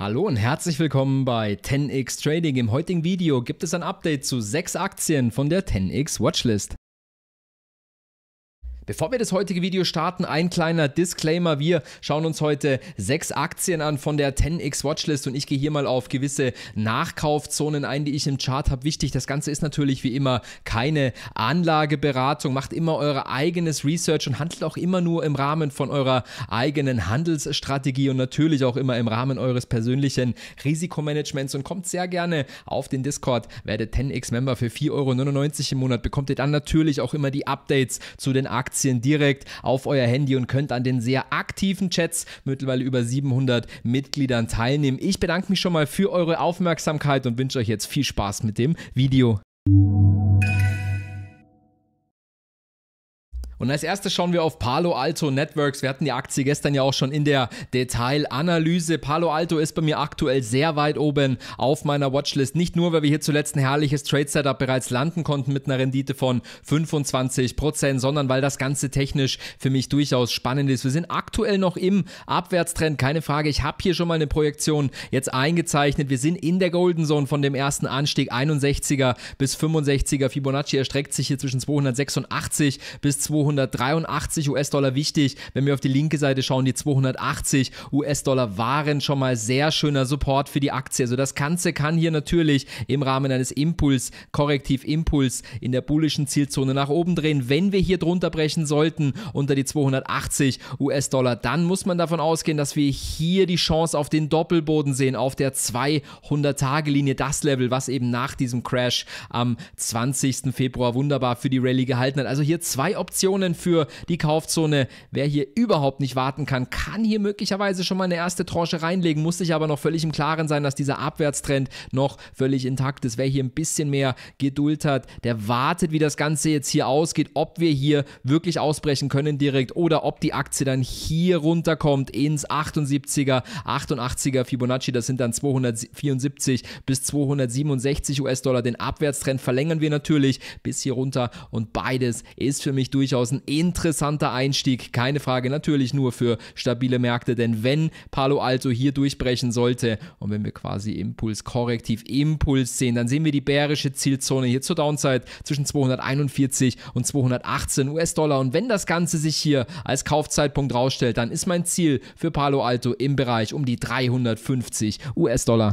Hallo und herzlich willkommen bei 10x Trading. Im heutigen Video gibt es ein Update zu sechs Aktien von der 10x Watchlist. Bevor wir das heutige Video starten, ein kleiner Disclaimer. Wir schauen uns heute sechs Aktien an von der 10x Watchlist und ich gehe hier mal auf gewisse Nachkaufzonen ein, die ich im Chart habe. Wichtig, das Ganze ist natürlich wie immer keine Anlageberatung. Macht immer euer eigenes Research und handelt auch immer nur im Rahmen von eurer eigenen Handelsstrategie und natürlich auch immer im Rahmen eures persönlichen Risikomanagements und kommt sehr gerne auf den Discord. Werdet 10x Member für 4,99 Euro im Monat. Bekommt ihr dann natürlich auch immer die Updates zu den Aktien Aktien direkt auf euer Handy und könnt an den sehr aktiven Chats mittlerweile über 700 Mitgliedern teilnehmen. Ich bedanke mich schon mal für eure Aufmerksamkeit und wünsche euch jetzt viel Spaß mit dem Video. Und als erstes schauen wir auf Palo Alto Networks. Wir hatten die Aktie gestern ja auch schon in der Detailanalyse. Palo Alto ist bei mir aktuell sehr weit oben auf meiner Watchlist. Nicht nur, weil wir hier zuletzt ein herrliches Trade Setup bereits landen konnten mit einer Rendite von 25 Prozent, sondern weil das Ganze technisch für mich durchaus spannend ist. Wir sind aktuell noch im Abwärtstrend, keine Frage. Ich habe hier schon mal eine Projektion jetzt eingezeichnet. Wir sind in der Golden Zone von dem ersten Anstieg 61er bis 65er. Fibonacci erstreckt sich hier zwischen 286 bis 200 283 US-Dollar wichtig. Wenn wir auf die linke Seite schauen, die 280 US-Dollar waren schon mal sehr schöner Support für die Aktie. Also das Ganze kann hier natürlich im Rahmen eines Impuls, korrektiv Impuls in der bullischen Zielzone nach oben drehen. Wenn wir hier drunter brechen sollten unter die 280 US-Dollar, dann muss man davon ausgehen, dass wir hier die Chance auf den Doppelboden sehen, auf der 200-Tage-Linie, das Level, was eben nach diesem Crash am 20. Februar wunderbar für die Rallye gehalten hat. Also hier zwei Optionen Optionen für die Kaufzone. Wer hier überhaupt nicht warten kann, kann hier möglicherweise schon mal eine erste Tranche reinlegen, muss sich aber noch völlig im Klaren sein, dass dieser Abwärtstrend noch völlig intakt ist. Wer hier ein bisschen mehr Geduld hat, der wartet, wie das Ganze jetzt hier ausgeht, ob wir hier wirklich ausbrechen können direkt oder ob die Aktie dann hier runterkommt ins 78er, 88er Fibonacci, das sind dann 274 bis 267 US-Dollar. Den Abwärtstrend verlängern wir natürlich bis hier runter und beides ist für mich durchaus ein Interessanter Einstieg, keine Frage, natürlich nur für stabile Märkte, denn wenn Palo Alto hier durchbrechen sollte und wenn wir quasi Impuls, korrektiv Impuls sehen, dann sehen wir die bärische Zielzone hier zur Downside zwischen 241 und 218 US-Dollar. Und wenn das Ganze sich hier als Kaufzeitpunkt rausstellt, dann ist mein Ziel für Palo Alto im Bereich um die 350 US-Dollar.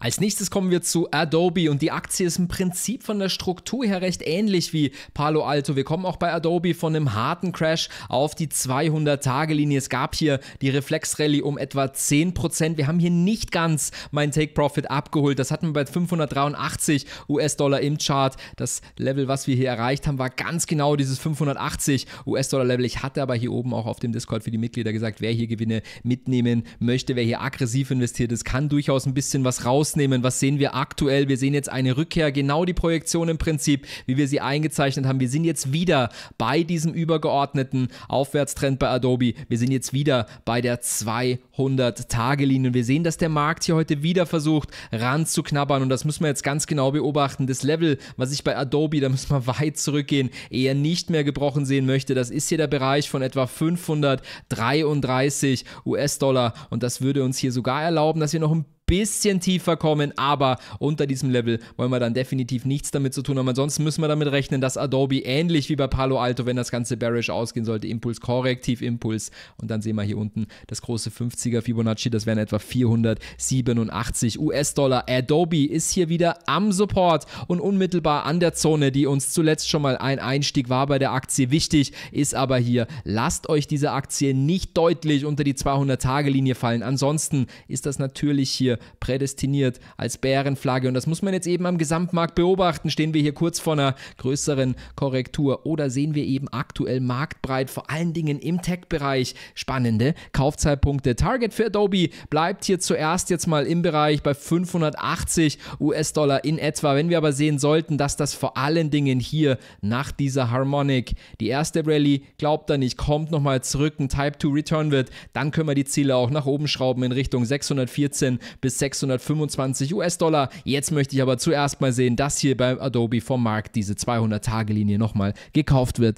Als nächstes kommen wir zu Adobe und die Aktie ist im Prinzip von der Struktur her recht ähnlich wie Palo Alto. Wir kommen auch bei Adobe von einem harten Crash auf die 200-Tage-Linie. Es gab hier die Reflex-Rallye um etwa 10%. Wir haben hier nicht ganz mein Take-Profit abgeholt. Das hatten wir bei 583 US-Dollar im Chart. Das Level, was wir hier erreicht haben, war ganz genau dieses 580 US-Dollar-Level. Ich hatte aber hier oben auch auf dem Discord für die Mitglieder gesagt, wer hier Gewinne mitnehmen möchte, wer hier aggressiv investiert ist, kann durchaus ein bisschen was raus rausnehmen? Was sehen wir aktuell? Wir sehen jetzt eine Rückkehr, genau die Projektion im Prinzip, wie wir sie eingezeichnet haben. Wir sind jetzt wieder bei diesem übergeordneten Aufwärtstrend bei Adobe. Wir sind jetzt wieder bei der 200-Tage-Linie wir sehen, dass der Markt hier heute wieder versucht ranzuknabbern und das müssen wir jetzt ganz genau beobachten. Das Level, was ich bei Adobe, da müssen wir weit zurückgehen, eher nicht mehr gebrochen sehen möchte. Das ist hier der Bereich von etwa 533 US-Dollar und das würde uns hier sogar erlauben, dass wir noch ein bisschen tiefer kommen, aber unter diesem Level wollen wir dann definitiv nichts damit zu tun haben. Ansonsten müssen wir damit rechnen, dass Adobe ähnlich wie bei Palo Alto, wenn das Ganze bearish ausgehen sollte, Impuls, Korrektiv, Impuls und dann sehen wir hier unten das große 50er Fibonacci, das wären etwa 487 US-Dollar. Adobe ist hier wieder am Support und unmittelbar an der Zone, die uns zuletzt schon mal ein Einstieg war bei der Aktie. Wichtig ist aber hier, lasst euch diese Aktie nicht deutlich unter die 200-Tage-Linie fallen. Ansonsten ist das natürlich hier prädestiniert als Bärenflagge. Und das muss man jetzt eben am Gesamtmarkt beobachten. Stehen wir hier kurz vor einer größeren Korrektur oder sehen wir eben aktuell marktbreit, vor allen Dingen im Tech-Bereich, spannende Kaufzeitpunkte. Target für Adobe bleibt hier zuerst jetzt mal im Bereich bei 580 US-Dollar in etwa. Wenn wir aber sehen sollten, dass das vor allen Dingen hier nach dieser Harmonic, die erste Rallye, glaubt er nicht, kommt nochmal zurück, ein Type 2 Return wird, dann können wir die Ziele auch nach oben schrauben in Richtung 614 bis bis 625 US-Dollar. Jetzt möchte ich aber zuerst mal sehen, dass hier bei Adobe vom Markt diese 200-Tage-Linie nochmal gekauft wird.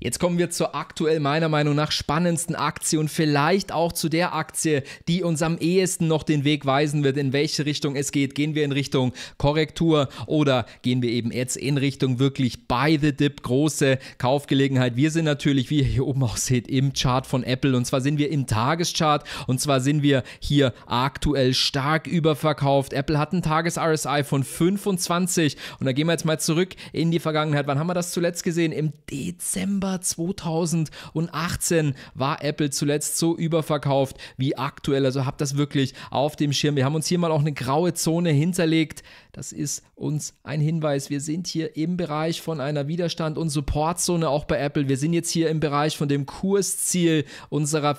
Jetzt kommen wir zur aktuell meiner Meinung nach spannendsten Aktie und vielleicht auch zu der Aktie, die uns am ehesten noch den Weg weisen wird, in welche Richtung es geht. Gehen wir in Richtung Korrektur oder gehen wir eben jetzt in Richtung wirklich Buy the Dip, große Kaufgelegenheit. Wir sind natürlich, wie ihr hier oben auch seht, im Chart von Apple und zwar sind wir im Tageschart und zwar sind wir hier aktuell stark überverkauft. Apple hat einen Tages-RSI von 25 und da gehen wir jetzt mal zurück in die Vergangenheit. Wann haben wir das zuletzt gesehen? Im Dezember. Dezember 2018 war Apple zuletzt so überverkauft wie aktuell. Also habt das wirklich auf dem Schirm. Wir haben uns hier mal auch eine graue Zone hinterlegt. Das ist uns ein Hinweis. Wir sind hier im Bereich von einer Widerstand- und Supportzone auch bei Apple. Wir sind jetzt hier im Bereich von dem Kursziel unserer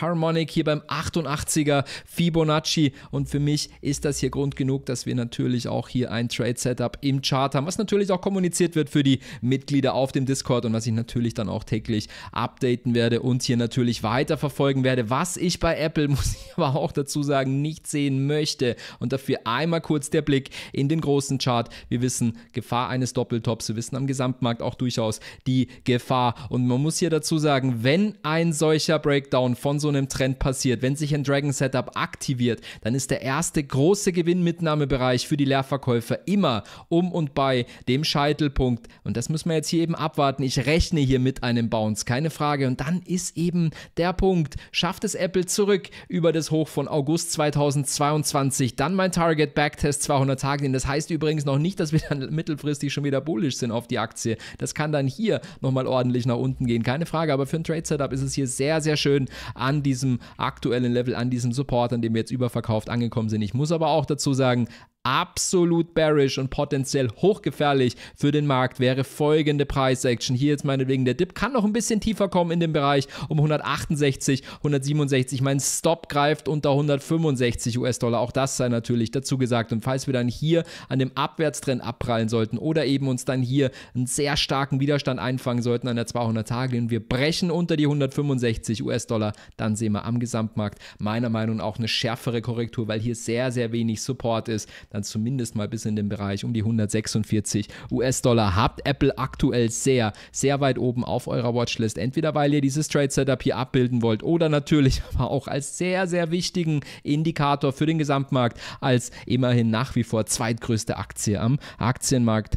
Harmonic hier beim 88er Fibonacci. Und für mich ist das hier Grund genug, dass wir natürlich auch hier ein Trade-Setup im Chart haben, was natürlich auch kommuniziert wird für die Mitglieder auf dem Discord und was ich natürlich dann auch täglich updaten werde und hier natürlich weiterverfolgen werde. Was ich bei Apple, muss ich aber auch dazu sagen, nicht sehen möchte. Und dafür einmal kurz der Blick in den großen Chart. Wir wissen, Gefahr eines Doppeltops. Wir wissen am Gesamtmarkt auch durchaus die Gefahr. Und man muss hier dazu sagen, wenn ein solcher Breakdown von so einem Trend passiert, wenn sich ein Dragon Setup aktiviert, dann ist der erste große Gewinnmitnahmebereich für die Leerverkäufer immer um und bei dem Scheitelpunkt. Und das müssen wir jetzt hier eben abwarten. Ich rechne hier mit einem Bounce, keine Frage. Und dann ist eben der Punkt. Schafft es Apple zurück über das Hoch von August 2022? Dann mein Target Backtest 200 Tage. Das heißt übrigens noch nicht, dass wir dann mittelfristig schon wieder bullisch sind auf die Aktie. Das kann dann hier nochmal ordentlich nach unten gehen, keine Frage. Aber für ein Trade Setup ist es hier sehr, sehr schön an an diesem aktuellen Level, an diesem Support, an dem wir jetzt überverkauft angekommen sind. Ich muss aber auch dazu sagen, absolut bearish und potenziell hochgefährlich für den Markt wäre folgende Preisaction. Hier jetzt meinetwegen der Dip kann noch ein bisschen tiefer kommen in dem Bereich um 168, 167. Mein Stop greift unter 165 US-Dollar. Auch das sei natürlich dazu gesagt. Und falls wir dann hier an dem Abwärtstrend abprallen sollten oder eben uns dann hier einen sehr starken Widerstand einfangen sollten an der 200-Tage-Linie und wir brechen unter die 165 US-Dollar, dann sehen wir am Gesamtmarkt meiner Meinung nach auch eine schärfere Korrektur, weil hier sehr, sehr wenig Support ist dann zumindest mal bis in den Bereich um die 146 US-Dollar habt. Apple aktuell sehr, sehr weit oben auf eurer Watchlist. Entweder weil ihr dieses Trade-Setup hier abbilden wollt oder natürlich aber auch als sehr, sehr wichtigen Indikator für den Gesamtmarkt als immerhin nach wie vor zweitgrößte Aktie am Aktienmarkt.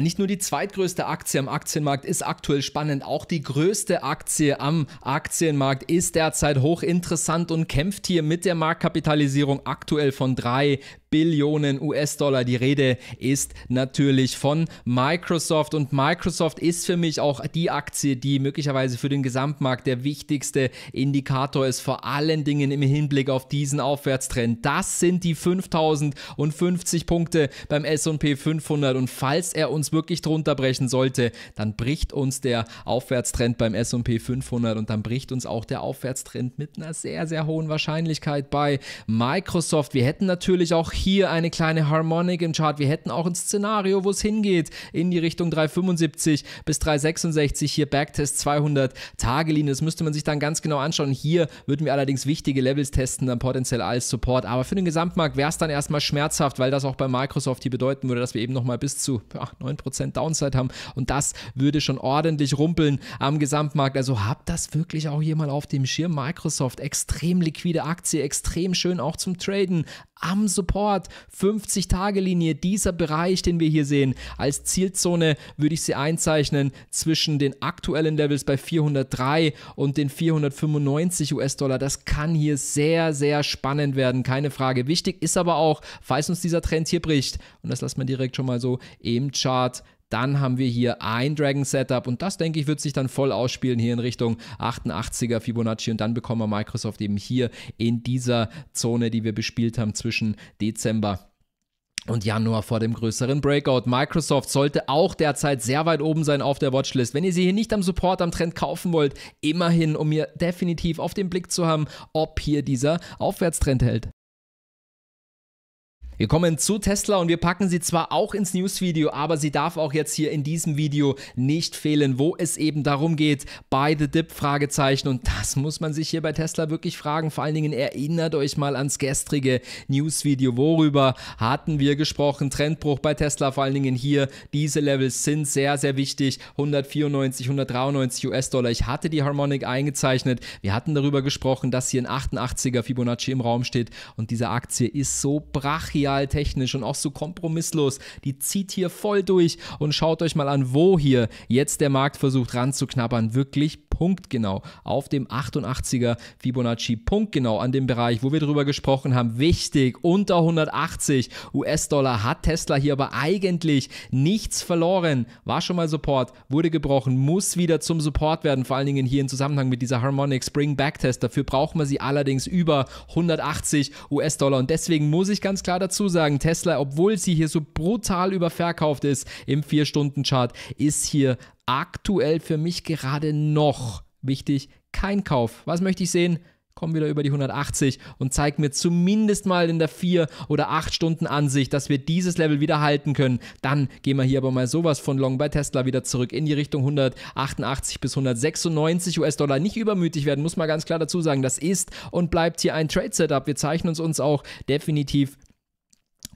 Aber nicht nur die zweitgrößte Aktie am Aktienmarkt ist aktuell spannend, auch die größte Aktie am Aktienmarkt ist derzeit hochinteressant und kämpft hier mit der Marktkapitalisierung aktuell von 3 Billionen US-Dollar. Die Rede ist natürlich von Microsoft und Microsoft ist für mich auch die Aktie, die möglicherweise für den Gesamtmarkt der wichtigste Indikator ist, vor allen Dingen im Hinblick auf diesen Aufwärtstrend. Das sind die 5050 Punkte beim S&P 500 und falls er uns es wirklich drunter brechen sollte, dann bricht uns der Aufwärtstrend beim S&P 500 und dann bricht uns auch der Aufwärtstrend mit einer sehr, sehr hohen Wahrscheinlichkeit bei Microsoft. Wir hätten natürlich auch hier eine kleine Harmonic im Chart. Wir hätten auch ein Szenario, wo es hingeht in die Richtung 375 bis 366. Hier Backtest 200 Tagelinie. Das müsste man sich dann ganz genau anschauen. Hier würden wir allerdings wichtige Levels testen, dann potenziell als Support. Aber für den Gesamtmarkt wäre es dann erstmal schmerzhaft, weil das auch bei Microsoft hier bedeuten würde, dass wir eben nochmal bis zu ja, 9% Downside haben und das würde schon ordentlich rumpeln am Gesamtmarkt. Also habt das wirklich auch hier mal auf dem Schirm. Microsoft, extrem liquide Aktie, extrem schön auch zum Traden am Support. 50 Tage Linie, dieser Bereich, den wir hier sehen, als Zielzone würde ich sie einzeichnen zwischen den aktuellen Levels bei 403 und den 495 US-Dollar. Das kann hier sehr, sehr spannend werden, keine Frage. Wichtig ist aber auch, falls uns dieser Trend hier bricht, und das lassen wir direkt schon mal so im Chart dann haben wir hier ein Dragon Setup und das, denke ich, wird sich dann voll ausspielen hier in Richtung 88er Fibonacci und dann bekommen wir Microsoft eben hier in dieser Zone, die wir bespielt haben zwischen Dezember und Januar vor dem größeren Breakout. Microsoft sollte auch derzeit sehr weit oben sein auf der Watchlist. Wenn ihr sie hier nicht am Support, am Trend kaufen wollt, immerhin, um hier definitiv auf den Blick zu haben, ob hier dieser Aufwärtstrend hält. Wir kommen zu Tesla und wir packen sie zwar auch ins Newsvideo, aber sie darf auch jetzt hier in diesem Video nicht fehlen, wo es eben darum geht, buy the dip Fragezeichen und das muss man sich hier bei Tesla wirklich fragen. Vor allen Dingen erinnert euch mal ans gestrige Newsvideo, worüber hatten wir gesprochen. Trendbruch bei Tesla, vor allen Dingen hier. Diese Levels sind sehr, sehr wichtig. 194, 193 US-Dollar. Ich hatte die Harmonic eingezeichnet. Wir hatten darüber gesprochen, dass hier ein 88er Fibonacci im Raum steht und diese Aktie ist so brachial materialtechnisch und auch so kompromisslos. Die zieht hier voll durch und schaut euch mal an, wo hier jetzt der Markt versucht ranzuknabbern. Wirklich punktgenau auf dem 88er Fibonacci, punktgenau an dem Bereich, wo wir drüber gesprochen haben. Wichtig, unter 180 US-Dollar hat Tesla hier aber eigentlich nichts verloren. War schon mal Support, wurde gebrochen, muss wieder zum Support werden, vor allen Dingen hier im Zusammenhang mit dieser Harmonic Spring Backtest. Dafür braucht man sie allerdings über 180 US-Dollar und deswegen muss ich ganz klar dazu dazu sagen, Tesla, obwohl sie hier so brutal überverkauft ist im 4-Stunden-Chart, ist hier aktuell für mich gerade noch wichtig, kein Kauf. Was möchte ich sehen? Komm wieder über die 180 und zeig mir zumindest mal in der 4 oder 8 Stunden Ansicht, dass wir dieses Level wieder halten können. Dann gehen wir hier aber mal sowas von Long bei Tesla wieder zurück in die Richtung 188 bis 196 US-Dollar. Nicht übermütig werden, muss man ganz klar dazu sagen. Das ist und bleibt hier ein Trade-Setup. Wir zeichnen es uns auch definitiv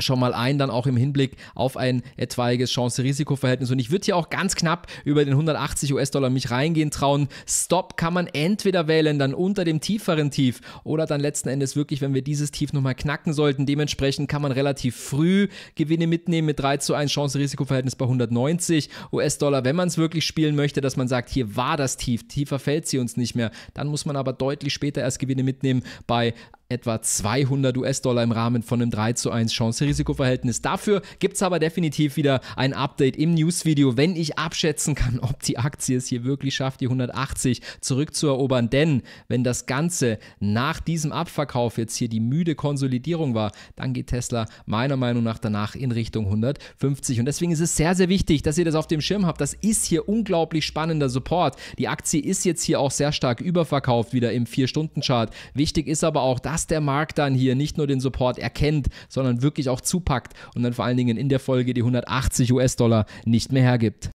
schon mal ein, dann auch im Hinblick auf ein etwaiges Chance-Risiko-Verhältnis. Und ich würde hier auch ganz knapp über den 180 US-Dollar mich reingehen trauen. Stop kann man entweder wählen, dann unter dem tieferen Tief oder dann letzten Endes wirklich, wenn wir dieses Tief nochmal knacken sollten. Dementsprechend kann man relativ früh Gewinne mitnehmen mit 3 zu 1 Chance-Risiko-Verhältnis bei 190 US-Dollar. Wenn man es wirklich spielen möchte, dass man sagt, hier war das Tief, tiefer fällt sie uns nicht mehr, dann muss man aber deutlich später erst Gewinne mitnehmen bei etwa 200 US-Dollar im Rahmen von einem 3 zu 1 Chance-Risiko-Verhältnis. Dafür gibt es aber definitiv wieder ein Update im News-Video, wenn ich abschätzen kann, ob die Aktie es hier wirklich schafft, die 180 zurückzuerobern. Denn wenn das Ganze nach diesem Abverkauf jetzt hier die müde Konsolidierung war, dann geht Tesla meiner Meinung nach danach in Richtung 150. Und deswegen ist es sehr, sehr wichtig, dass ihr das auf dem Schirm habt. Das ist hier unglaublich spannender Support. Die Aktie ist jetzt hier auch sehr stark überverkauft wieder im 4-Stunden-Chart. Wichtig ist aber auch, dass dass der Markt dann hier nicht nur den Support erkennt, sondern wirklich auch zupackt und dann vor allen Dingen in der Folge die 180 US-Dollar nicht mehr hergibt.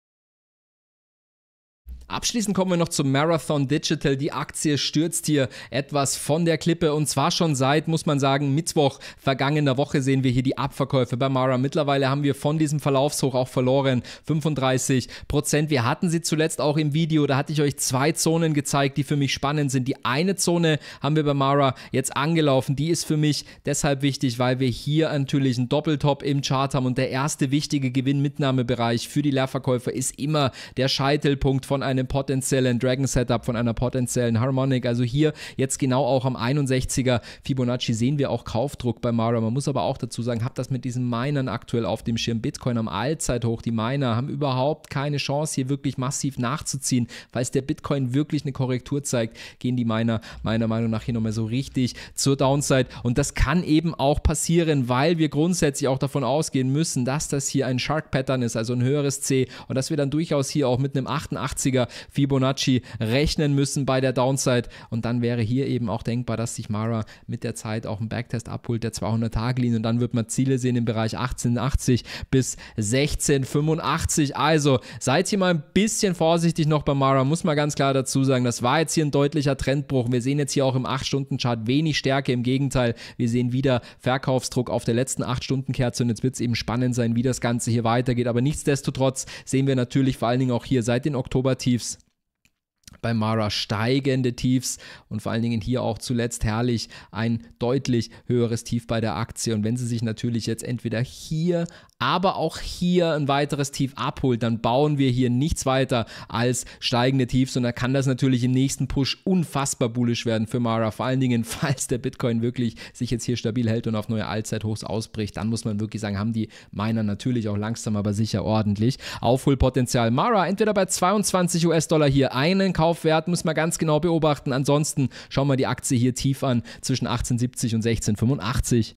Abschließend kommen wir noch zum Marathon Digital. Die Aktie stürzt hier etwas von der Klippe und zwar schon seit, muss man sagen, Mittwoch vergangener Woche sehen wir hier die Abverkäufe bei Mara. Mittlerweile haben wir von diesem Verlaufshoch auch verloren 35 Prozent. Wir hatten sie zuletzt auch im Video, da hatte ich euch zwei Zonen gezeigt, die für mich spannend sind. Die eine Zone haben wir bei Mara jetzt angelaufen. Die ist für mich deshalb wichtig, weil wir hier natürlich einen Doppeltop im Chart haben und der erste wichtige Gewinnmitnahmebereich für die Leerverkäufer ist immer der Scheitelpunkt von einem einem potenziellen Dragon-Setup, von einer potenziellen Harmonic. Also hier jetzt genau auch am 61er Fibonacci sehen wir auch Kaufdruck bei Mara. Man muss aber auch dazu sagen, habe das mit diesen Minern aktuell auf dem Schirm. Bitcoin am Allzeithoch. Die Miner haben überhaupt keine Chance, hier wirklich massiv nachzuziehen. Falls der Bitcoin wirklich eine Korrektur zeigt, gehen die Miner meiner Meinung nach hier nochmal so richtig zur Downside. Und das kann eben auch passieren, weil wir grundsätzlich auch davon ausgehen müssen, dass das hier ein Shark Pattern ist, also ein höheres C und dass wir dann durchaus hier auch mit einem 88er Fibonacci rechnen müssen bei der Downside. Und dann wäre hier eben auch denkbar, dass sich Mara mit der Zeit auch einen Backtest abholt, der 200-Tage-Linie. Und dann wird man Ziele sehen im Bereich 1880 bis 1685. Also seid hier mal ein bisschen vorsichtig noch bei Mara, muss man ganz klar dazu sagen. Das war jetzt hier ein deutlicher Trendbruch. Wir sehen jetzt hier auch im 8-Stunden-Chart wenig Stärke. Im Gegenteil, wir sehen wieder Verkaufsdruck auf der letzten 8-Stunden-Kerze. Und jetzt wird es eben spannend sein, wie das Ganze hier weitergeht. Aber nichtsdestotrotz sehen wir natürlich vor allen Dingen auch hier seit den Oktober-Tief Chiefs. bei Mara steigende Tiefs und vor allen Dingen hier auch zuletzt herrlich ein deutlich höheres Tief bei der Aktie. Und wenn sie sich natürlich jetzt entweder hier, aber auch hier ein weiteres Tief abholt, dann bauen wir hier nichts weiter als steigende Tiefs und dann kann das natürlich im nächsten Push unfassbar bullisch werden für Mara. Vor allen Dingen, falls der Bitcoin wirklich sich jetzt hier stabil hält und auf neue Allzeithochs ausbricht, dann muss man wirklich sagen, haben die Miner natürlich auch langsam, aber sicher ordentlich. Aufholpotenzial Mara entweder bei 22 US-Dollar hier einen Kauf Aufwärten, muss man ganz genau beobachten. Ansonsten schauen wir die Aktie hier tief an zwischen 1870 und 1685.